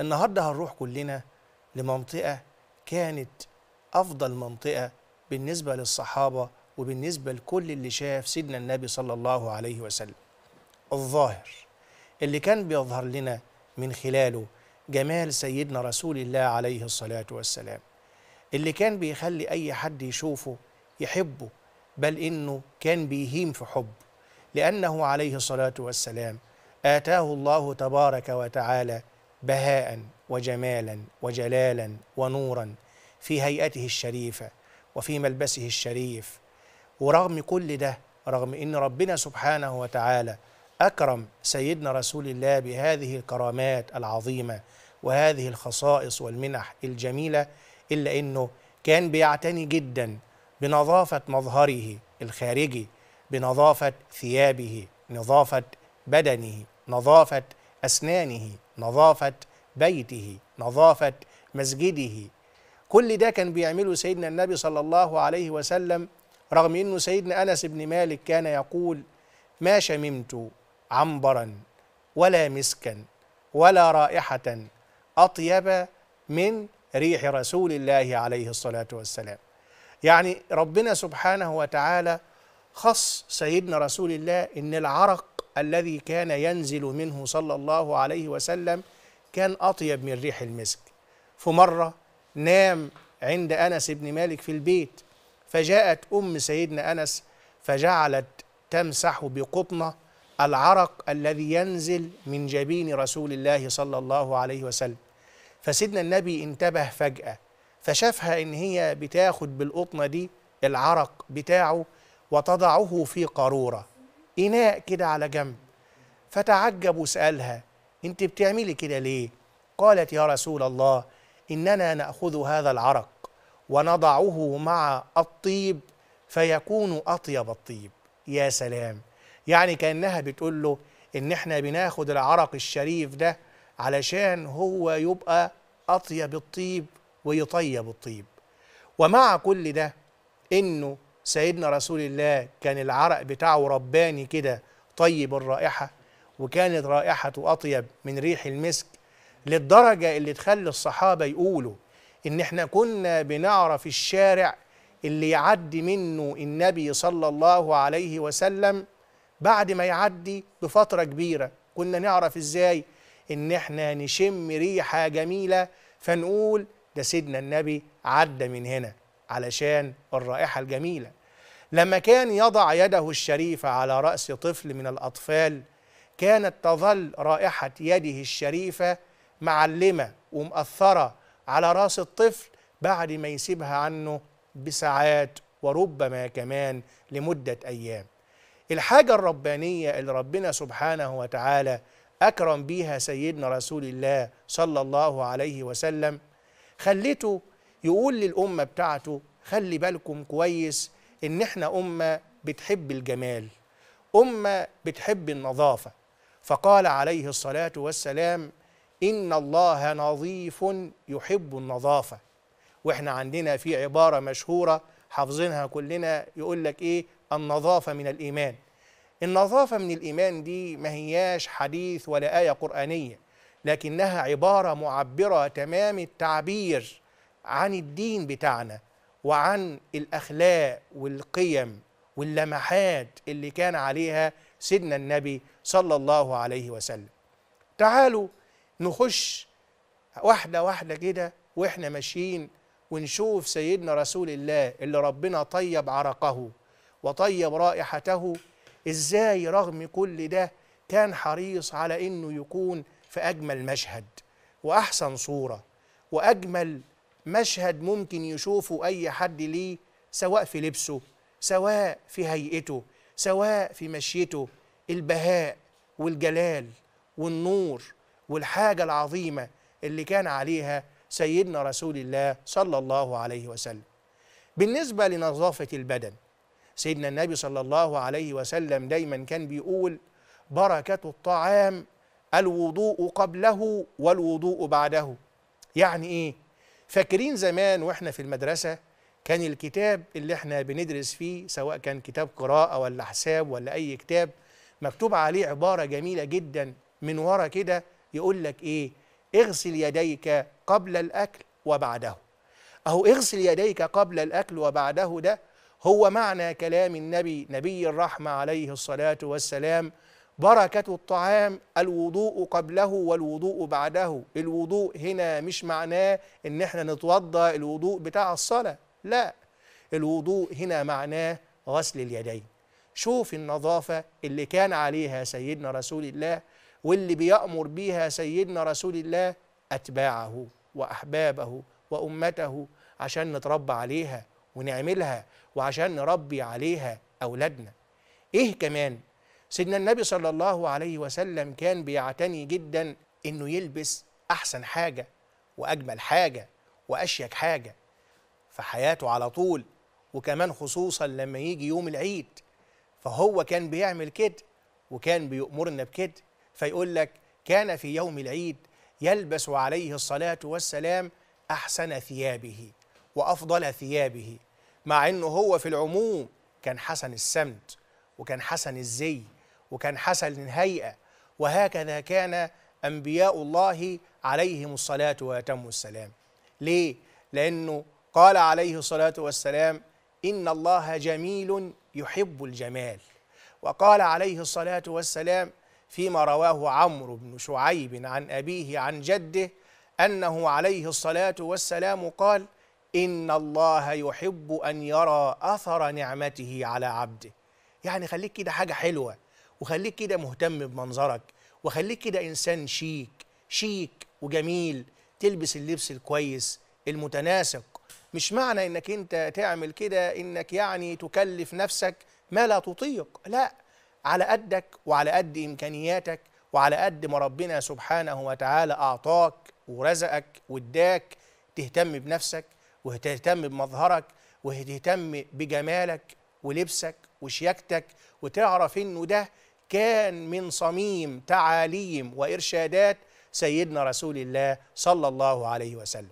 النهارده هنروح كلنا لمنطقه كانت افضل منطقه بالنسبه للصحابه وبالنسبه لكل اللي شاف سيدنا النبي صلى الله عليه وسلم الظاهر اللي كان بيظهر لنا من خلاله جمال سيدنا رسول الله عليه الصلاه والسلام اللي كان بيخلي اي حد يشوفه يحبه بل انه كان بيهيم في حبه لانه عليه الصلاه والسلام اتاه الله تبارك وتعالى بهاء وجمالا وجلالا ونورا في هيئته الشريفه وفي ملبسه الشريف ورغم كل ده رغم ان ربنا سبحانه وتعالى اكرم سيدنا رسول الله بهذه الكرامات العظيمه وهذه الخصائص والمنح الجميله الا انه كان بيعتني جدا بنظافه مظهره الخارجي بنظافه ثيابه نظافه بدنه نظافه أسنانه نظافة بيته نظافة مسجده كل ده كان بيعمله سيدنا النبي صلى الله عليه وسلم رغم أنه سيدنا أنس بن مالك كان يقول ما شممت عنبرا ولا مسكا ولا رائحة أطيب من ريح رسول الله عليه الصلاة والسلام يعني ربنا سبحانه وتعالى خص سيدنا رسول الله ان العرق الذي كان ينزل منه صلى الله عليه وسلم كان أطيب من ريح المسك في مرة نام عند أنس بن مالك في البيت فجاءت أم سيدنا أنس فجعلت تمسح بقطنة العرق الذي ينزل من جبين رسول الله صلى الله عليه وسلم فسيدنا النبي انتبه فجأة فشافها إن هي بتاخد بالقطنة دي العرق بتاعه وتضعه في قارورة إناء كده على جنب فتعجب وسألها أنت بتعملي كده ليه؟ قالت يا رسول الله إننا نأخذ هذا العرق ونضعه مع الطيب فيكون أطيب الطيب يا سلام يعني كأنها بتقول له إن إحنا بناخد العرق الشريف ده علشان هو يبقى أطيب الطيب ويطيب الطيب ومع كل ده إنه سيدنا رسول الله كان العرق بتاعه رباني كده طيب الرائحة وكانت رائحته أطيب من ريح المسك للدرجة اللي تخلي الصحابة يقولوا إن إحنا كنا بنعرف الشارع اللي يعدي منه النبي صلى الله عليه وسلم بعد ما يعدي بفترة كبيرة كنا نعرف إزاي إن إحنا نشم ريحة جميلة فنقول ده سيدنا النبي عدى من هنا علشان الرائحة الجميلة لما كان يضع يده الشريفة على رأس طفل من الأطفال كانت تظل رائحة يده الشريفة معلمة ومأثرة على رأس الطفل بعد ما يسيبها عنه بساعات وربما كمان لمدة أيام الحاجة الربانية اللي ربنا سبحانه وتعالى أكرم بيها سيدنا رسول الله صلى الله عليه وسلم خلته يقول للأمة بتاعته خلي بالكم كويس إن إحنا أمة بتحب الجمال أمة بتحب النظافة فقال عليه الصلاة والسلام إن الله نظيف يحب النظافة وإحنا عندنا في عبارة مشهورة حافظينها كلنا يقول لك إيه النظافة من الإيمان النظافة من الإيمان دي ما هياش حديث ولا آية قرآنية لكنها عبارة معبرة تمام التعبير عن الدين بتاعنا وعن الاخلاق والقيم واللمحات اللي كان عليها سيدنا النبي صلى الله عليه وسلم تعالوا نخش واحده واحده كده واحنا ماشيين ونشوف سيدنا رسول الله اللي ربنا طيب عرقه وطيب رائحته ازاي رغم كل ده كان حريص على انه يكون في اجمل مشهد واحسن صوره واجمل مشهد ممكن يشوفه أي حد ليه سواء في لبسه سواء في هيئته سواء في مشيته البهاء والجلال والنور والحاجة العظيمة اللي كان عليها سيدنا رسول الله صلى الله عليه وسلم بالنسبة لنظافة البدن سيدنا النبي صلى الله عليه وسلم دايما كان بيقول بركة الطعام الوضوء قبله والوضوء بعده يعني ايه فاكرين زمان واحنا في المدرسة كان الكتاب اللي احنا بندرس فيه سواء كان كتاب قراءة ولا حساب ولا أي كتاب مكتوب عليه عبارة جميلة جدا من ورا كده يقول لك إيه اغسل يديك قبل الأكل وبعده أهو اغسل يديك قبل الأكل وبعده ده هو معنى كلام النبي نبي الرحمة عليه الصلاة والسلام بركة الطعام الوضوء قبله والوضوء بعده الوضوء هنا مش معناه ان احنا نتوضى الوضوء بتاع الصلاة لا الوضوء هنا معناه غسل اليدين شوف النظافة اللي كان عليها سيدنا رسول الله واللي بيأمر بيها سيدنا رسول الله أتباعه وأحبابه وأمته عشان نتربى عليها ونعملها وعشان نربي عليها أولادنا إيه كمان سيدنا النبي صلى الله عليه وسلم كان بيعتني جدا انه يلبس احسن حاجه واجمل حاجه واشيك حاجه في حياته على طول وكمان خصوصا لما يجي يوم العيد فهو كان بيعمل كده وكان بيأمرنا بكده فيقول لك كان في يوم العيد يلبس عليه الصلاة والسلام أحسن ثيابه وأفضل ثيابه مع أنه هو في العموم كان حسن السمت وكان حسن الزي وكان حسن هيئة وهكذا كان أنبياء الله عليهم الصلاة وأتم السلام ليه؟ لأنه قال عليه الصلاة والسلام إن الله جميل يحب الجمال وقال عليه الصلاة والسلام فيما رواه عمرو بن شعيب عن أبيه عن جده أنه عليه الصلاة والسلام قال إن الله يحب أن يرى أثر نعمته على عبده يعني خليك كده حاجة حلوة وخليك كده مهتم بمنظرك وخليك كده انسان شيك شيك وجميل تلبس اللبس الكويس المتناسق مش معنى انك انت تعمل كده انك يعني تكلف نفسك ما لا تطيق لا على قدك وعلى قد امكانياتك وعلى قد ما ربنا سبحانه وتعالى اعطاك ورزقك واداك تهتم بنفسك وتهتم بمظهرك وتهتم بجمالك ولبسك وشياكتك وتعرف انه ده كان من صميم تعاليم وإرشادات سيدنا رسول الله صلى الله عليه وسلم